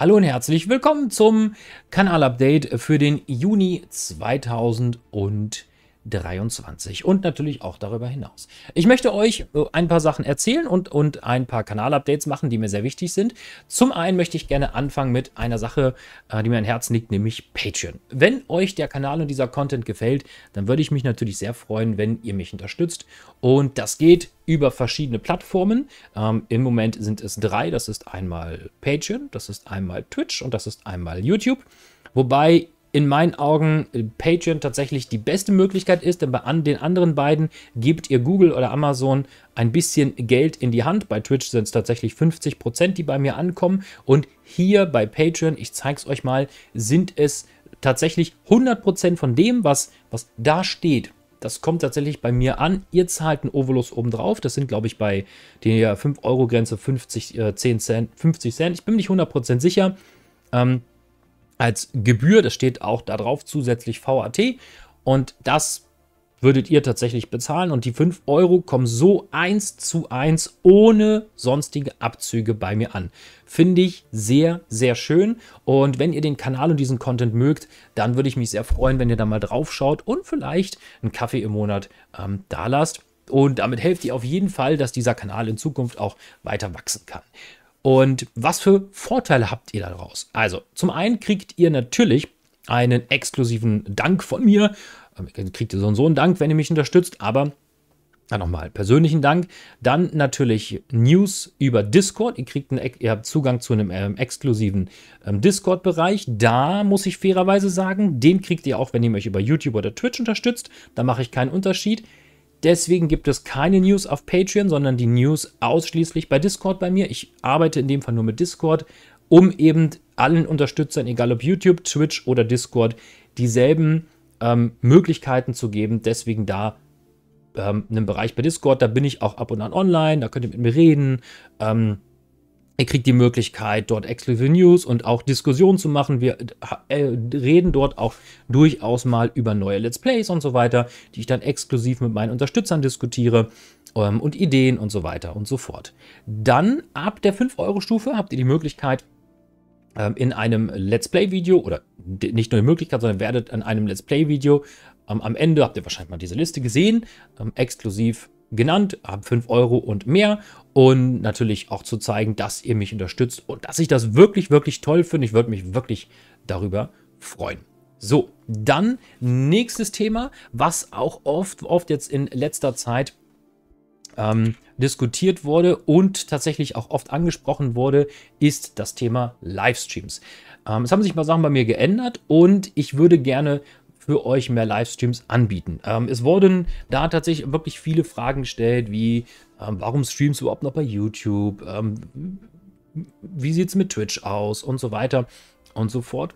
Hallo und herzlich willkommen zum Kanal-Update für den Juni 2020. 23 und natürlich auch darüber hinaus. Ich möchte euch äh, ein paar Sachen erzählen und, und ein paar Kanalupdates machen, die mir sehr wichtig sind. Zum einen möchte ich gerne anfangen mit einer Sache, äh, die mir am Herzen liegt, nämlich Patreon. Wenn euch der Kanal und dieser Content gefällt, dann würde ich mich natürlich sehr freuen, wenn ihr mich unterstützt. Und das geht über verschiedene Plattformen. Ähm, Im Moment sind es drei. Das ist einmal Patreon, das ist einmal Twitch und das ist einmal YouTube. Wobei in meinen Augen äh, Patreon tatsächlich die beste Möglichkeit ist, denn bei an den anderen beiden gebt ihr Google oder Amazon ein bisschen Geld in die Hand. Bei Twitch sind es tatsächlich 50 Prozent, die bei mir ankommen. Und hier bei Patreon, ich zeige es euch mal, sind es tatsächlich 100 Prozent von dem, was, was da steht. Das kommt tatsächlich bei mir an. Ihr zahlt einen Ovolus obendrauf. Das sind, glaube ich, bei der 5-Euro-Grenze 50, äh, 10 Cent, 50 Cent. Ich bin nicht 100% sicher. Ähm, als Gebühr. Das steht auch da drauf, zusätzlich VAT. Und das würdet ihr tatsächlich bezahlen. Und die 5 Euro kommen so eins zu eins ohne sonstige Abzüge bei mir an. Finde ich sehr, sehr schön. Und wenn ihr den Kanal und diesen Content mögt, dann würde ich mich sehr freuen, wenn ihr da mal drauf schaut und vielleicht einen Kaffee im Monat ähm, da lasst. Und damit helft ihr auf jeden Fall, dass dieser Kanal in Zukunft auch weiter wachsen kann. Und was für Vorteile habt ihr daraus? Also, zum einen kriegt ihr natürlich einen exklusiven Dank von mir. Ähm, kriegt ihr so und so einen Dank, wenn ihr mich unterstützt, aber ja, nochmal persönlichen Dank. Dann natürlich News über Discord. Ihr, kriegt einen, ihr habt Zugang zu einem ähm, exklusiven ähm, Discord-Bereich. Da muss ich fairerweise sagen, den kriegt ihr auch, wenn ihr mich über YouTube oder Twitch unterstützt. Da mache ich keinen Unterschied. Deswegen gibt es keine News auf Patreon, sondern die News ausschließlich bei Discord bei mir. Ich arbeite in dem Fall nur mit Discord, um eben allen Unterstützern, egal ob YouTube, Twitch oder Discord, dieselben ähm, Möglichkeiten zu geben. Deswegen da ähm, einen Bereich bei Discord, da bin ich auch ab und an online, da könnt ihr mit mir reden. Ähm, Ihr kriegt die Möglichkeit, dort exklusive News und auch Diskussionen zu machen. Wir äh, reden dort auch durchaus mal über neue Let's Plays und so weiter, die ich dann exklusiv mit meinen Unterstützern diskutiere ähm, und Ideen und so weiter und so fort. Dann ab der 5-Euro-Stufe habt ihr die Möglichkeit, ähm, in einem Let's Play-Video oder nicht nur die Möglichkeit, sondern werdet an einem Let's Play-Video ähm, am Ende, habt ihr wahrscheinlich mal diese Liste gesehen, ähm, exklusiv genannt, ab 5 Euro und mehr. Und natürlich auch zu zeigen, dass ihr mich unterstützt und dass ich das wirklich, wirklich toll finde. Ich würde mich wirklich darüber freuen. So, dann nächstes Thema, was auch oft, oft jetzt in letzter Zeit ähm, diskutiert wurde und tatsächlich auch oft angesprochen wurde, ist das Thema Livestreams. Ähm, es haben sich mal Sachen bei mir geändert und ich würde gerne für euch mehr Livestreams anbieten. Ähm, es wurden da tatsächlich wirklich viele Fragen gestellt, wie ähm, warum streamst du überhaupt noch bei YouTube? Ähm, wie sieht es mit Twitch aus und so weiter und so fort.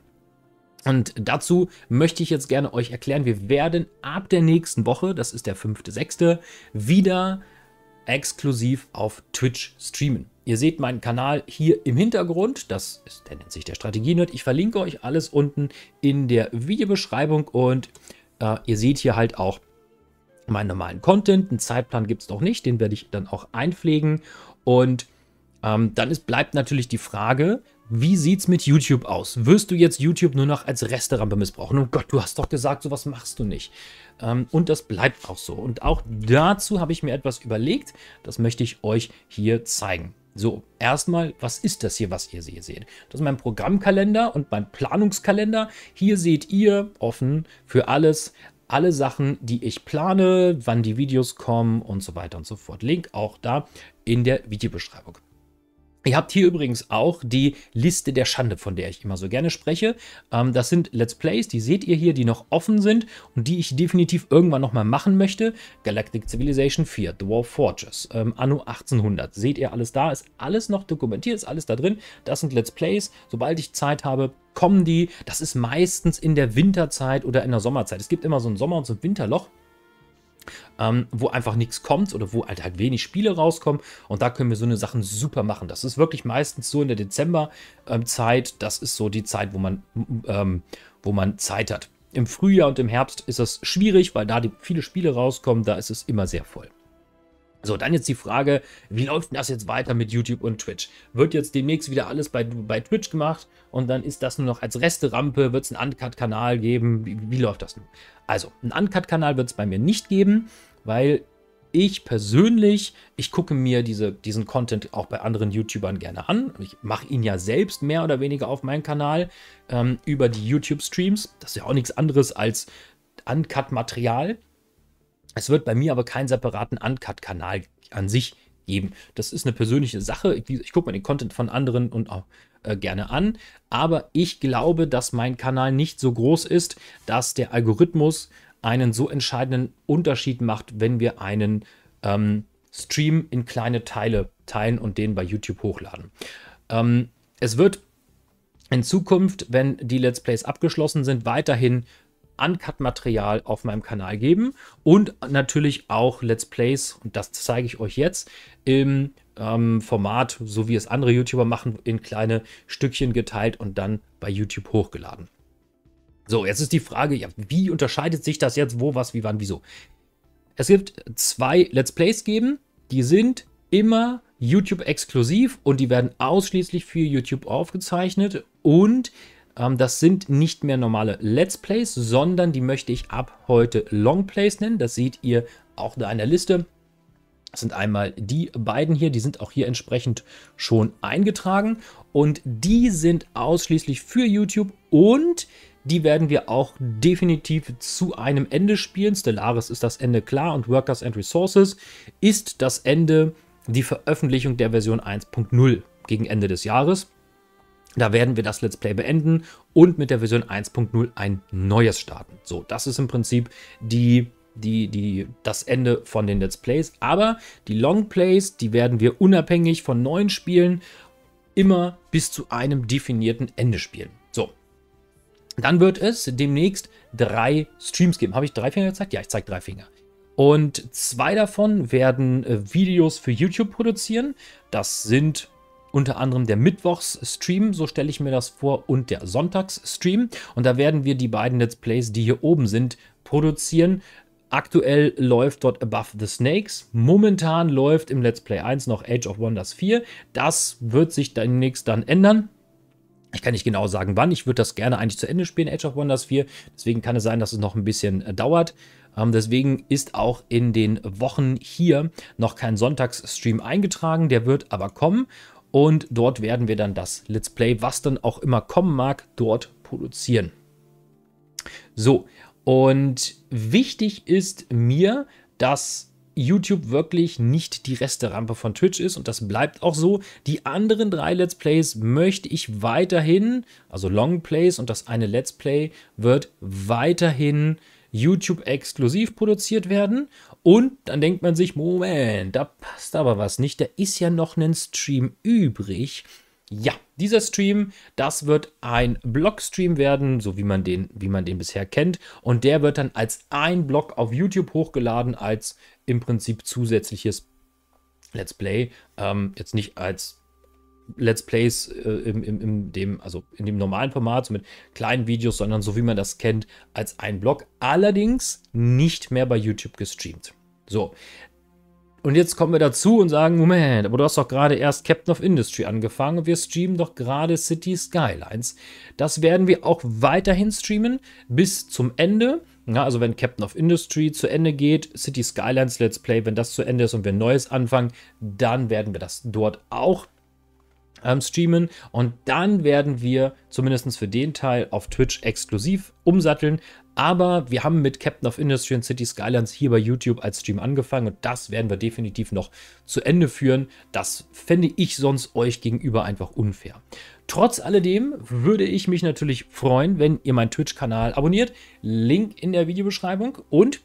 Und dazu möchte ich jetzt gerne euch erklären, wir werden ab der nächsten Woche, das ist der 5.6., wieder exklusiv auf Twitch streamen. Ihr seht meinen Kanal hier im Hintergrund. Das ist, der nennt sich der Strategienerd. Ich verlinke euch alles unten in der Videobeschreibung und äh, ihr seht hier halt auch meinen normalen Content. Einen Zeitplan gibt es noch nicht, den werde ich dann auch einpflegen. Und ähm, dann ist, bleibt natürlich die Frage, wie sieht es mit YouTube aus? Wirst du jetzt YouTube nur noch als Resterampe missbrauchen? Oh Gott, du hast doch gesagt, sowas machst du nicht. Ähm, und das bleibt auch so. Und auch dazu habe ich mir etwas überlegt. Das möchte ich euch hier zeigen. So, erstmal, was ist das hier, was ihr hier seht? Das ist mein Programmkalender und mein Planungskalender. Hier seht ihr offen für alles, alle Sachen, die ich plane, wann die Videos kommen und so weiter und so fort. Link auch da in der Videobeschreibung. Ihr habt hier übrigens auch die Liste der Schande, von der ich immer so gerne spreche. Ähm, das sind Let's Plays, die seht ihr hier, die noch offen sind und die ich definitiv irgendwann nochmal machen möchte. Galactic Civilization 4, Dwarf Forges, ähm, Anno 1800. Seht ihr alles da, ist alles noch dokumentiert, ist alles da drin. Das sind Let's Plays. Sobald ich Zeit habe, kommen die. Das ist meistens in der Winterzeit oder in der Sommerzeit. Es gibt immer so ein Sommer- und so ein Winterloch ähm, wo einfach nichts kommt oder wo halt, halt wenig Spiele rauskommen. Und da können wir so eine Sachen super machen. Das ist wirklich meistens so in der Dezemberzeit. Ähm, das ist so die Zeit, wo man, ähm, wo man Zeit hat. Im Frühjahr und im Herbst ist das schwierig, weil da die, viele Spiele rauskommen. Da ist es immer sehr voll. So, dann jetzt die Frage, wie läuft denn das jetzt weiter mit YouTube und Twitch? Wird jetzt demnächst wieder alles bei, bei Twitch gemacht und dann ist das nur noch als Resterampe, wird es einen Uncut-Kanal geben? Wie, wie läuft das nun? Also, einen Uncut-Kanal wird es bei mir nicht geben, weil ich persönlich, ich gucke mir diese, diesen Content auch bei anderen YouTubern gerne an. Ich mache ihn ja selbst mehr oder weniger auf meinem Kanal ähm, über die YouTube-Streams. Das ist ja auch nichts anderes als Uncut-Material. Es wird bei mir aber keinen separaten Uncut-Kanal an sich geben. Das ist eine persönliche Sache. Ich, ich gucke mir den Content von anderen und auch äh, gerne an. Aber ich glaube, dass mein Kanal nicht so groß ist, dass der Algorithmus einen so entscheidenden Unterschied macht, wenn wir einen ähm, Stream in kleine Teile teilen und den bei YouTube hochladen. Ähm, es wird in Zukunft, wenn die Let's Plays abgeschlossen sind, weiterhin Uncut-Material auf meinem Kanal geben und natürlich auch Let's Plays, und das zeige ich euch jetzt, im ähm, Format, so wie es andere YouTuber machen, in kleine Stückchen geteilt und dann bei YouTube hochgeladen. So, jetzt ist die Frage, ja, wie unterscheidet sich das jetzt, wo, was, wie, wann, wieso? Es gibt zwei Let's Plays geben, die sind immer YouTube exklusiv und die werden ausschließlich für YouTube aufgezeichnet und ähm, das sind nicht mehr normale Let's Plays, sondern die möchte ich ab heute Long Plays nennen. Das seht ihr auch da in der Liste. Das sind einmal die beiden hier, die sind auch hier entsprechend schon eingetragen und die sind ausschließlich für YouTube und die werden wir auch definitiv zu einem Ende spielen. Stellaris ist das Ende klar und Workers and Resources ist das Ende, die Veröffentlichung der Version 1.0 gegen Ende des Jahres. Da werden wir das Let's Play beenden und mit der Version 1.0 ein neues starten. So, das ist im Prinzip die die, die, das Ende von den Let's Plays. Aber die Long Plays, die werden wir unabhängig von neuen Spielen immer bis zu einem definierten Ende spielen. So. Dann wird es demnächst drei Streams geben. Habe ich drei Finger gezeigt? Ja, ich zeige drei Finger. Und zwei davon werden äh, Videos für YouTube produzieren. Das sind unter anderem der Mittwochs-Stream, so stelle ich mir das vor, und der Sonntags-Stream. Und da werden wir die beiden Let's Plays, die hier oben sind, produzieren. Aktuell läuft dort Above the Snakes. Momentan läuft im Let's Play 1 noch Age of Wonders 4. Das wird sich demnächst dann ändern. Ich kann nicht genau sagen, wann. Ich würde das gerne eigentlich zu Ende spielen, Age of Wonders 4. Deswegen kann es sein, dass es noch ein bisschen äh, dauert. Ähm, deswegen ist auch in den Wochen hier noch kein Sonntagsstream eingetragen. Der wird aber kommen. Und dort werden wir dann das Let's Play, was dann auch immer kommen mag, dort produzieren. So, und wichtig ist mir, dass YouTube wirklich nicht die Resterampe von Twitch ist und das bleibt auch so. Die anderen drei Let's Plays möchte ich weiterhin, also Long Plays und das eine Let's Play wird weiterhin YouTube exklusiv produziert werden. Und dann denkt man sich, Moment, da passt aber was nicht. Da ist ja noch ein Stream übrig. Ja, dieser Stream, das wird ein Blog-Stream werden, so wie man den, wie man den bisher kennt. Und der wird dann als ein Blog auf YouTube hochgeladen, als im Prinzip zusätzliches Let's Play. Ähm, jetzt nicht als Let's Plays äh, im, im, im, dem, also in dem normalen Format, so mit kleinen Videos, sondern so wie man das kennt, als ein Blog. Allerdings nicht mehr bei YouTube gestreamt. So. Und jetzt kommen wir dazu und sagen: Moment, aber du hast doch gerade erst Captain of Industry angefangen und wir streamen doch gerade City Skylines. Das werden wir auch weiterhin streamen bis zum Ende. Ja, also wenn Captain of Industry zu Ende geht, City Skylines Let's Play, wenn das zu Ende ist und wir ein neues anfangen, dann werden wir das dort auch ähm, streamen. Und dann werden wir zumindest für den Teil auf Twitch exklusiv umsatteln. Aber wir haben mit Captain of Industry und City Skylines hier bei YouTube als Stream angefangen und das werden wir definitiv noch zu Ende führen. Das fände ich sonst euch gegenüber einfach unfair. Trotz alledem würde ich mich natürlich freuen, wenn ihr meinen Twitch-Kanal abonniert. Link in der Videobeschreibung und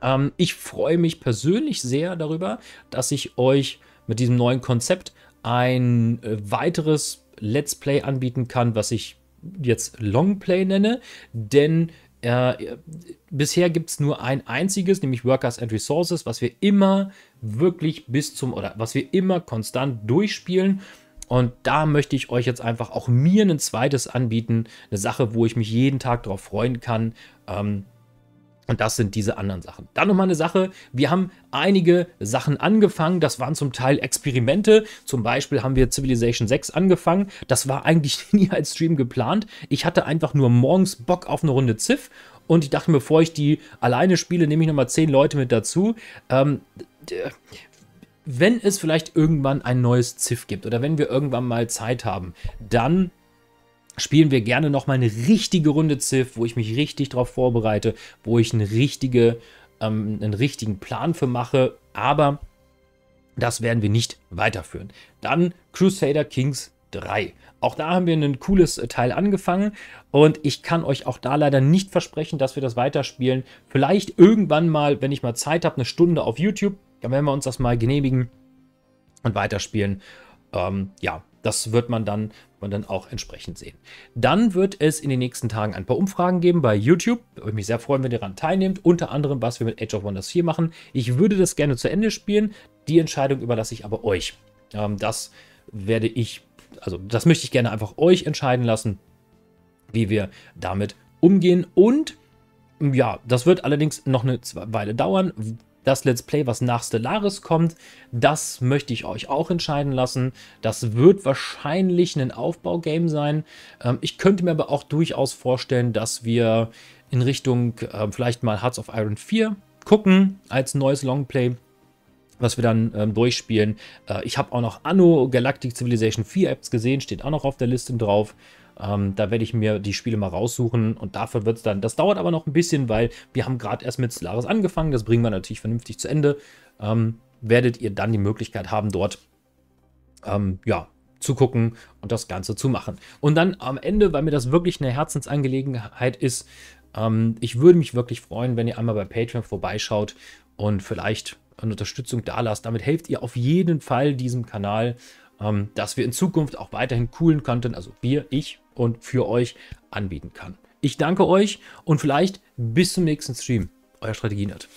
ähm, ich freue mich persönlich sehr darüber, dass ich euch mit diesem neuen Konzept ein äh, weiteres Let's Play anbieten kann, was ich jetzt Longplay nenne, denn äh, bisher gibt es nur ein einziges, nämlich Workers and Resources, was wir immer wirklich bis zum oder was wir immer konstant durchspielen. Und da möchte ich euch jetzt einfach auch mir ein zweites anbieten, eine Sache, wo ich mich jeden Tag darauf freuen kann. Ähm, und das sind diese anderen Sachen. Dann nochmal eine Sache. Wir haben einige Sachen angefangen. Das waren zum Teil Experimente. Zum Beispiel haben wir Civilization 6 angefangen. Das war eigentlich nie als Stream geplant. Ich hatte einfach nur morgens Bock auf eine Runde Ziff. Und ich dachte, bevor ich die alleine spiele, nehme ich nochmal 10 Leute mit dazu. Ähm, äh, wenn es vielleicht irgendwann ein neues Ziff gibt oder wenn wir irgendwann mal Zeit haben, dann spielen wir gerne nochmal eine richtige Runde Ziff, wo ich mich richtig drauf vorbereite, wo ich eine richtige, ähm, einen richtigen Plan für mache. Aber das werden wir nicht weiterführen. Dann Crusader Kings 3. Auch da haben wir ein cooles äh, Teil angefangen und ich kann euch auch da leider nicht versprechen, dass wir das weiterspielen. Vielleicht irgendwann mal, wenn ich mal Zeit habe, eine Stunde auf YouTube, dann werden wir uns das mal genehmigen und weiterspielen. Ähm, ja, das wird man dann, man dann auch entsprechend sehen. Dann wird es in den nächsten Tagen ein paar Umfragen geben bei YouTube. Ich würde mich sehr freuen, wenn ihr daran teilnehmt. Unter anderem, was wir mit Age of Wonders 4 machen. Ich würde das gerne zu Ende spielen. Die Entscheidung überlasse ich aber euch. Ähm, das werde ich, also das möchte ich gerne einfach euch entscheiden lassen, wie wir damit umgehen. Und ja, das wird allerdings noch eine Weile dauern. Das Let's Play, was nach Stellaris kommt, das möchte ich euch auch entscheiden lassen. Das wird wahrscheinlich ein Aufbaugame sein. Ähm, ich könnte mir aber auch durchaus vorstellen, dass wir in Richtung äh, vielleicht mal Hearts of Iron 4 gucken als neues Longplay was wir dann ähm, durchspielen. Äh, ich habe auch noch Anno Galactic Civilization 4 Apps gesehen, steht auch noch auf der Liste drauf. Ähm, da werde ich mir die Spiele mal raussuchen und dafür wird es dann, das dauert aber noch ein bisschen, weil wir haben gerade erst mit Solaris angefangen, das bringen wir natürlich vernünftig zu Ende. Ähm, werdet ihr dann die Möglichkeit haben, dort ähm, ja, zu gucken und das Ganze zu machen. Und dann am Ende, weil mir das wirklich eine Herzensangelegenheit ist, ähm, ich würde mich wirklich freuen, wenn ihr einmal bei Patreon vorbeischaut und vielleicht eine Unterstützung da lasst. Damit helft ihr auf jeden Fall diesem Kanal, ähm, dass wir in Zukunft auch weiterhin coolen Content, also wir, ich, und für euch anbieten kann. Ich danke euch und vielleicht bis zum nächsten Stream. Euer Strategienert.